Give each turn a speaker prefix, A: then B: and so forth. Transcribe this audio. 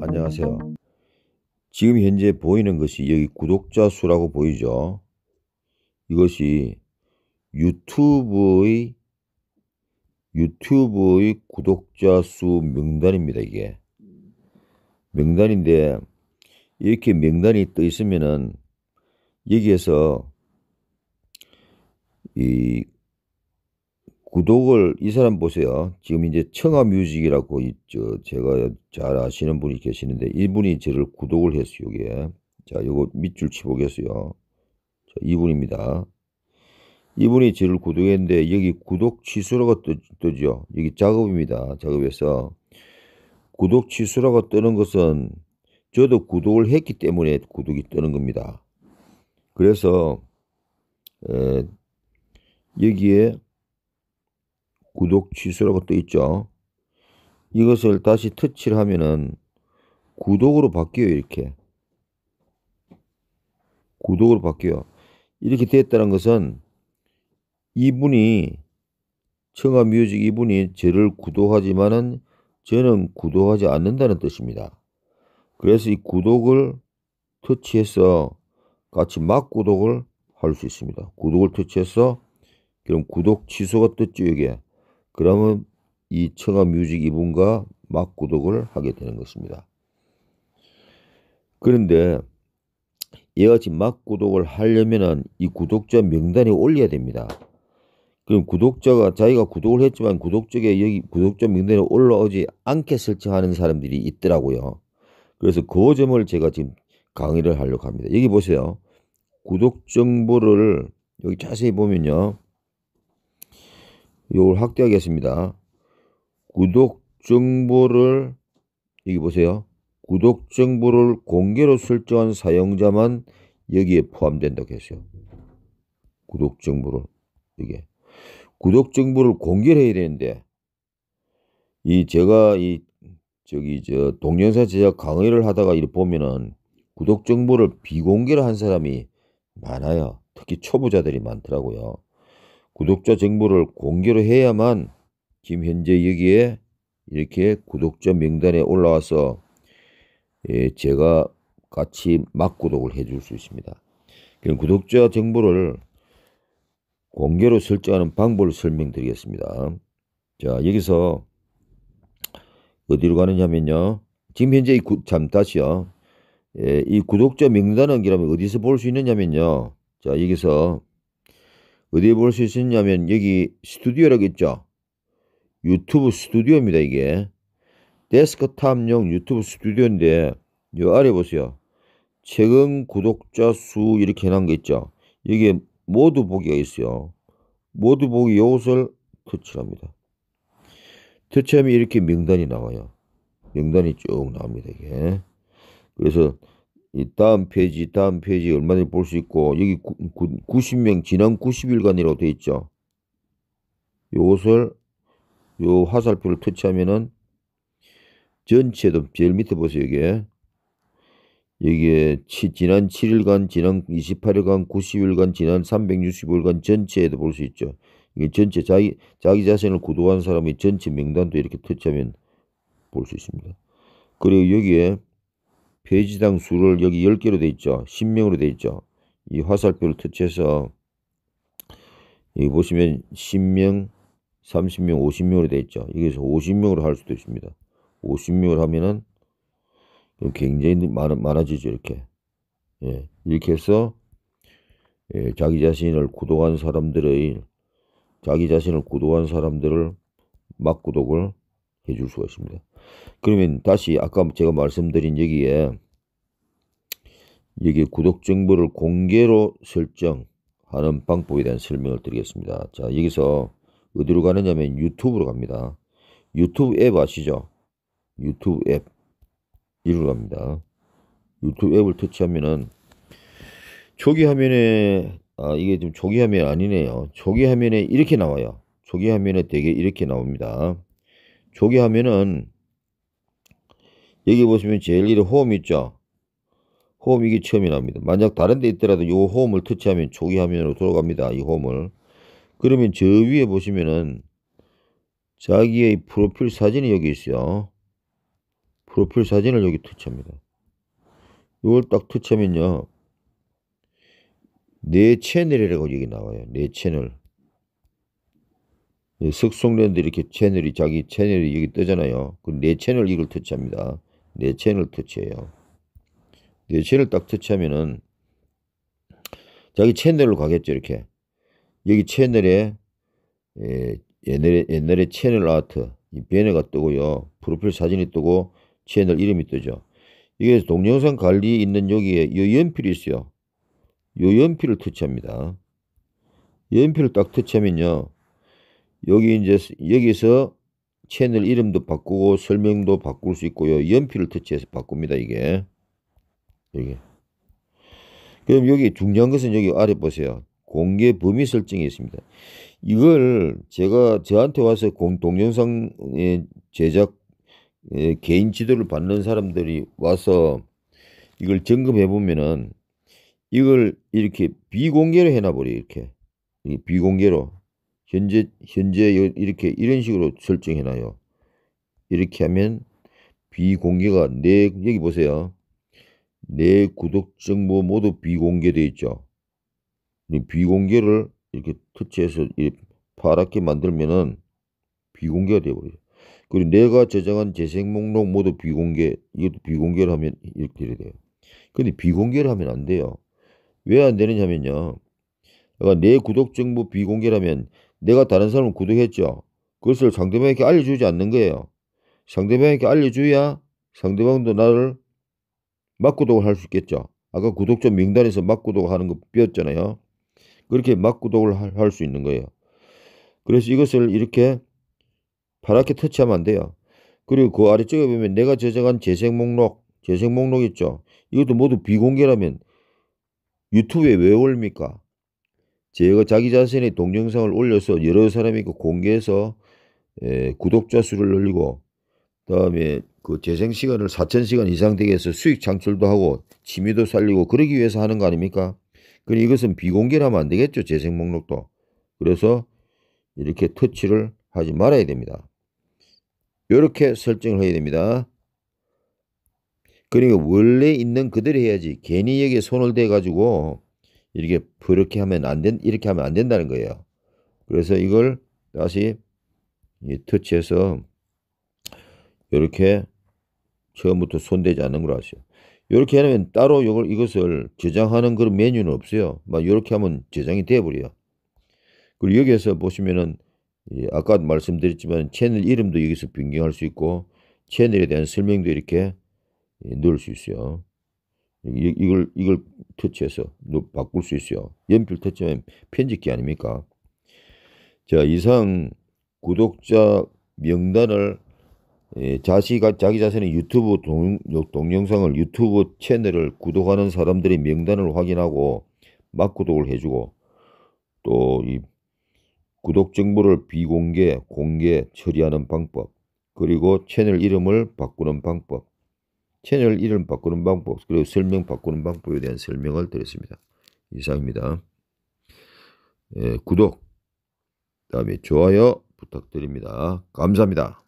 A: 안녕하세요.
B: 지금 현재 보이는 것이 여기 구독자 수라고 보이죠? 이것이 유튜브의 유튜브의 구독자 수 명단입니다. 이게 명단인데 이렇게 명단이 떠 있으면은 여기에서 이 구독을 이 사람 보세요. 지금 이제 청아 뮤직이라고 저 제가 잘 아시는 분이 계시는데 이분이 저를 구독을 했어요. 여기자 요거 밑줄 치보겠어요. 자, 이분입니다. 이분이 저를 구독했는데 여기 구독 취소라고 뜨, 뜨죠. 여기 작업입니다. 작업에서 구독 취소라고 뜨는 것은 저도 구독을 했기 때문에 구독이 뜨는 겁니다. 그래서 에, 여기에 구독 취소라고 또 있죠. 이것을 다시 터치를 하면은 구독으로 바뀌어요 이렇게. 구독으로 바뀌어. 요 이렇게 됐다는 것은 이분이 청아 뮤직 이분이 저를 구독하지만은 저는 구독하지 않는다는 뜻입니다. 그래서 이 구독을 터치해서 같이 막구독을 할 수 있습니다. 구독을 터치해서 그럼 구독 취소가 떴죠 이게. 그러면 이청가 뮤직 이분과 막구독을 하게 되는 것입니다. 그런데 이와 같이 맞구독을 하려면 이 구독자 명단에 올려야 됩니다. 그럼 구독자가 자기가 구독을 했지만 구독자에 여기 구독자 명단에 올라오지 않게 설정하는 사람들이 있더라고요. 그래서 그 점을 제가 지금 강의를 하려고 합니다. 여기 보세요. 구독 정보를 여기 자세히 보면요. 이걸 확대하겠습니다. 구독 정보를 여기 보세요. 구독 정보를 공개로 설정한 사용자만 여기에 포함된다고 했어요. 구독 정보를 이게 구독 정보를 공개해야 를 되는데 이 제가 이 저기 저 동영상 제작 강의를 하다가 이렇게 보면은 구독 정보를 비공개로 한 사람이 많아요. 특히 초보자들이 많더라고요. 구독자 정보를 공개로 해야만 지금 현재 여기에 이렇게 구독자 명단에 올라와서 예, 제가 같이 막구독을 해줄 수 있습니다. 그럼 구독자 정보를 공개로 설정하는 방법을 설명드리겠습니다. 자 여기서 어디로 가느냐면요. 지금 현재 이 구, 잠 다시요. 예, 이 구독자 명단은 그러면 어디서 볼 수 있느냐면요. 자 여기서 어디에 볼 수 있었냐면 여기 스튜디오라겠죠 유튜브 스튜디오입니다 이게. 데스크탑용 유튜브 스튜디오인데 요 아래 보세요. 최근 구독자 수 이렇게 해놓은 거 있죠. 여기에 모두 보기가 있어요. 모두 보기 요것을 터치합니다. 터치하면 이렇게 명단이 나와요. 명단이 쭉 나옵니다 이게. 그래서 이 다음 페이지, 다음 페이지 얼마든지 볼 수 있고 여기 구, 구, 90명 지난 90일간이라고 되어 있죠. 요것을 요 화살표를 터치하면은 전체도 제일 밑에 보세요. 여기에 여기에 치, 지난 7일간, 지난 28일간, 90일간, 지난 365일간 전체에도 볼 수 있죠. 이게 전체 자기 자기 자신을 구도한 사람의 전체 명단도 이렇게 터치하면 볼 수 있습니다. 그리고 여기에 페이지당 수를 여기 10개로 돼 있죠. 10명으로 돼 있죠. 이 화살표를 터치해서 여기 보시면 10명, 30명, 50명으로 돼 있죠. 여기서 50명으로 할 수도 있습니다. 5 0명으로 하면은 굉장히 많아, 많아지죠. 이렇게. 예, 이렇게 해서 예, 자기 자신을 구독한 사람들의 자기 자신을 구독한 사람들을 막구독을 해줄 수가 있습니다. 그러면 다시 아까 제가 말씀드린 여기에 여기 구독 정보를 공개로 설정하는 방법에 대한 설명을 드리겠습니다. 자 여기서 어디로 가느냐면 유튜브로 갑니다. 유튜브 앱 아시죠? 유튜브 앱 이리로 갑니다. 유튜브 앱을 터치하면은 초기 화면에 아 이게 좀 초기 화면 아니네요. 초기 화면에 이렇게 나와요. 초기 화면에 되게 이렇게 나옵니다. 조개 하면은 여기 보시면 제일 위에 호흡 있죠. 호흡 이게 처음이 납니다. 만약 다른 데 있더라도 이 호흡을 터치하면 조기 화면으로 돌아갑니다. 이 호흡을. 그러면 저 위에 보시면은 자기의 프로필 사진이 여기 있어요. 프로필 사진을 여기 터치합니다. 이걸 딱 터치하면요. 내 채널이라고 여기 나와요. 내 채널. 예, 석송랜드 이렇게 채널이 자기 채널이 여기 뜨잖아요. 그내 네 채널 이걸 터치합니다. 내 네 채널 터치해요. 내 네 채널 딱 터치하면은 자기 채널로 가겠죠 이렇게. 여기 채널에 예, 옛날에 옛날에 채널 아트 이 배너가 뜨고요. 프로필 사진이 뜨고 채널 이름이 뜨죠. 이게 동영상 관리 있는 여기에 이 연필이 있어요. 이 연필을 터치합니다. 연필을 딱 터치하면요. 여기 이제 여기서 채널 이름도 바꾸고 설명도 바꿀 수 있고요. 연필을 터치해서 바꿉니다. 이게 여기. 그럼 여기 중요한 것은 여기 아래 보세요. 공개 범위 설정이 있습니다. 이걸 제가 저한테 와서 공 동영상 제작 예, 개인 지도를 받는 사람들이 와서 이걸 점검해 보면은 이걸 이렇게 비공개로 해놔버려 이렇게 비공개로 현재 현재 이렇게 이런 식으로 설정해 놔요. 이렇게 하면 비공개가 내 네, 여기 보세요. 내 네 구독 정보 모두 비공개되어 있죠. 비공개를 이렇게 터치해서 파랗게 만들면은 비공개가 되어버려요. 그리고 내가 저장한 재생 목록 모두 비공개, 이것도 비공개를 하면 이렇게 돼요. 근데 비공개를 하면 안 돼요. 왜 안 되느냐 하면요. 내 그러니까 네 구독 정보 비공개라면 내가 다른 사람을 구독했죠. 그것을 상대방에게 알려주지 않는 거예요. 상대방에게 알려줘야 상대방도 나를 막구독을할 수 있겠죠. 아까 구독자 명단에서 막구독 하는 거 배웠잖아요. 그렇게 막구독을할 수 있는 거예요. 그래서 이것을 이렇게 파랗게 터치하면 안 돼요. 그리고 그 아래쪽에 보면 내가 저장한 재생 목록, 재생 목록 있죠. 이것도 모두 비공개라면 유튜브에 왜 올립니까? 제가 자기 자신의 동영상을 올려서 여러 사람이 그 공개해서 에, 구독자 수를 늘리고 그다음에 그 재생 시간을 4천 시간 이상 되게 해서 수익 창출도 하고 취미도 살리고 그러기 위해서 하는 거 아닙니까? 그 이것은 비공개라면 안 되겠죠 재생 목록도 그래서 이렇게 터치를 하지 말아야 됩니다. 이렇게 설정을 해야 됩니다. 그러니까 원래 있는 그대로 해야지 괜히 여기에 손을 대가지고 이렇게 그렇게 하면 안 된, 이렇게 하면 안 된다는 거예요. 그래서 이걸 다시 이 터치해서 이렇게 처음부터 손대지 않는 걸로 하세요. 이렇게 하면 따로 이걸 이것을 저장하는 그런 메뉴는 없어요. 막 이렇게 하면 저장이 돼버려요. 그리고 여기에서 보시면은 아까 말씀드렸지만 채널 이름도 여기서 변경할 수 있고 채널에 대한 설명도 이렇게 넣을 수 있어요. 이걸 이걸 터치해서 바꿀 수 있어요. 연필 터치하면 편집기 아닙니까? 자 이상 구독자 명단을 예, 자시가 자기 자신의 유튜브 동, 동영상을 유튜브 채널을 구독하는 사람들의 명단을 확인하고 막구독을 해주고 또 이 구독 정보를 비공개 공개 처리하는 방법 그리고 채널 이름을 바꾸는 방법 채널 이름 바꾸는 방법 그리고 설명 바꾸는 방법에 대한 설명을 드렸습니다. 이상입니다. 예, 구독 다음에 좋아요 부탁드립니다. 감사합니다.